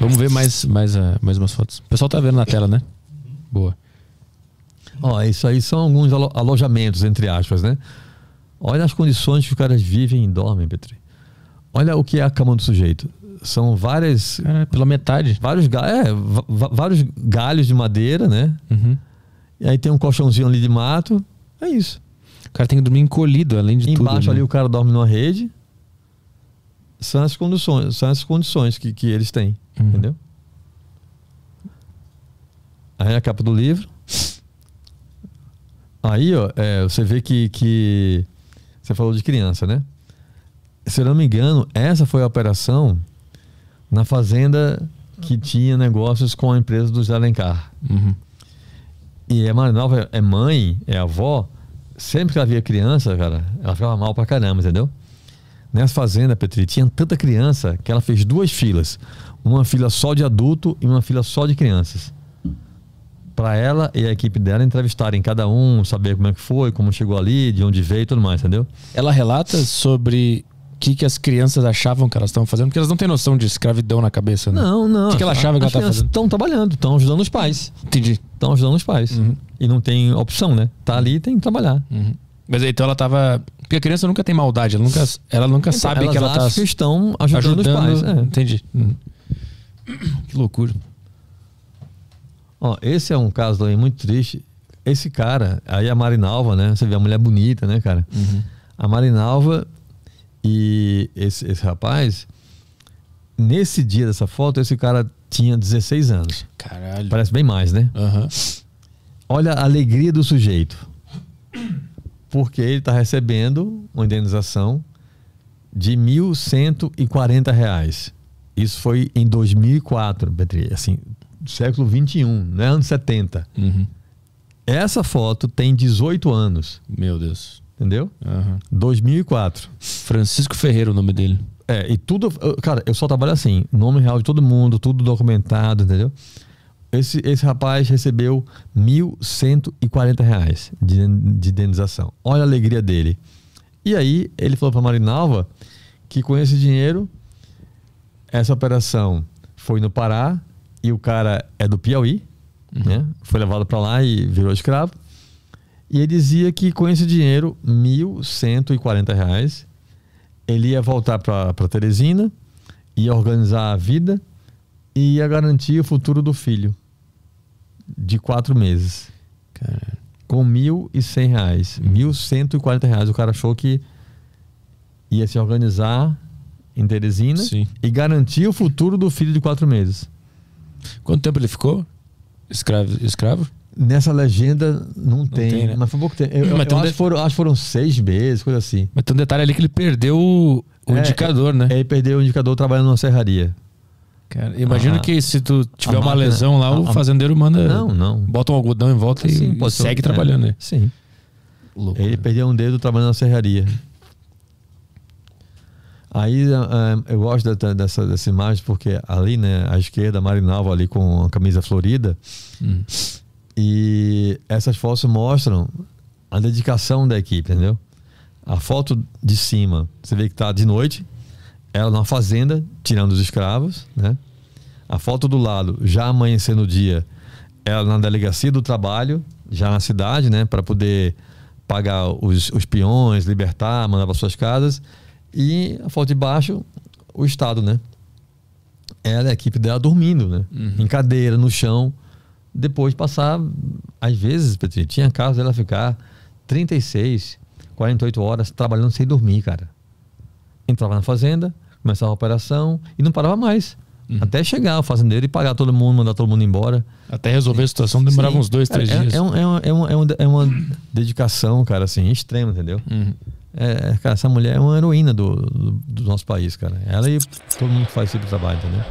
Vamos ver mais, mais, ah, mais umas fotos. O pessoal tá vendo na tela, né? Boa. Ó, é isso aí são alguns alo alojamentos, entre aspas, né? Olha as condições que os caras vivem e dormem, Petri. Olha o que é a cama do sujeito. São várias. É, pela metade. Vários, ga é, vários galhos de madeira, né? Uhum. E aí tem um colchãozinho ali de mato. É isso. O cara tem que dormir encolhido, além de Embaixo, tudo. Embaixo né? ali né? o cara dorme numa rede são as condições, são as condições que, que eles têm, uhum. entendeu? Aí a capa do livro. Aí, ó, é, você vê que, que você falou de criança, né? Se eu não me engano, essa foi a operação na fazenda que tinha negócios com a empresa dos Alencar. Uhum. E é a nova é mãe, é avó. Sempre que ela via criança, cara, ela ficava mal pra caramba, entendeu? Nessa né, fazenda, Petri, tinha tanta criança que ela fez duas filas. Uma fila só de adulto e uma fila só de crianças. Para ela e a equipe dela entrevistarem cada um, saber como é que foi, como chegou ali, de onde veio e tudo mais, entendeu? Ela relata sobre o que, que as crianças achavam que elas estavam fazendo, porque elas não têm noção de escravidão na cabeça, né? Não, não. O que, que ela achava que ela estava fazendo? Estão trabalhando, estão ajudando os pais. Entendi. Estão ajudando os pais. Uhum. E não tem opção, né? Tá ali tem que trabalhar. Uhum. Mas então ela estava porque a criança nunca tem maldade, ela nunca, ela nunca então, sabe que ela está que estão ajudando, ajudando os pais. É. é. Entendi. Hum. Que loucura. Ó, esse é um caso também muito triste. Esse cara, aí a Marinalva, né? Você vê a mulher bonita, né, cara? Uhum. A Marinalva e esse, esse rapaz, nesse dia dessa foto, esse cara tinha 16 anos. Caralho. Parece bem mais, né? Uhum. Olha a alegria do sujeito porque ele está recebendo uma indenização de R$ 1.140. Isso foi em 2004, Petri, assim, século 21, né? anos 70. Uhum. Essa foto tem 18 anos. Meu Deus. Entendeu? Uhum. 2004. Francisco Ferreira, o nome dele. É, e tudo. Cara, eu só trabalho assim: nome real de todo mundo, tudo documentado, entendeu? Esse, esse rapaz recebeu R$ 1.140 de, de indenização. Olha a alegria dele. E aí ele falou para Marinalva que com esse dinheiro, essa operação foi no Pará e o cara é do Piauí, uhum. né? Foi levado para lá e virou escravo. E ele dizia que com esse dinheiro, R$ 1.140, ele ia voltar para Teresina, ia organizar a vida e ia garantir o futuro do filho de quatro meses. Com mil e cem reais. Uhum. Mil cento e quarenta reais. O cara achou que ia se organizar em Teresina Sim. e garantir o futuro do filho de quatro meses. Quanto tempo ele ficou? Escravo? escravo? Nessa legenda não, não tem, tem né? mas foi pouco tempo. Eu, eu, acho, de... foram, acho que foram seis meses, coisa assim. Mas tem um detalhe ali que ele perdeu o, é, indicador, né? É, ele perdeu o indicador trabalhando numa serraria. Cara, imagino ah, que se tu tiver uma lesão lá, a, o fazendeiro manda. Não, não. Bota um algodão em volta e, e segue é, trabalhando, é, né? Sim. Louco, Ele né? perdeu um dedo trabalhando na serraria. Aí ah, ah, eu gosto dessa, dessa imagem porque ali, né, à esquerda, Marinalva ali com a camisa florida. Hum. E essas fotos mostram a dedicação da equipe, entendeu? A foto de cima, você vê que tá de noite, ela na fazenda, tirando os escravos, né? A foto do lado, já amanhecendo o dia, ela na delegacia do trabalho, já na cidade, né? Para poder pagar os, os peões, libertar, mandar para suas casas. E a foto de baixo, o Estado, né? Ela e a equipe dela dormindo, né? Uhum. Em cadeira, no chão. Depois passar, às vezes, tinha casos dela ficar 36, 48 horas trabalhando sem dormir, cara. Entrava na fazenda, começava a operação e não parava mais. Uhum. Até chegar o fazendeiro e pagar todo mundo, mandar todo mundo embora. Até resolver a situação demorava Sim. uns dois, três é, dias. É, é, é, é, é, uma dedicação, cara, assim, extrema, entendeu? Uhum. É, cara, essa mulher é uma heroína do, do, do, nosso país, cara. Ela e todo mundo que faz esse tipo trabalho, entendeu?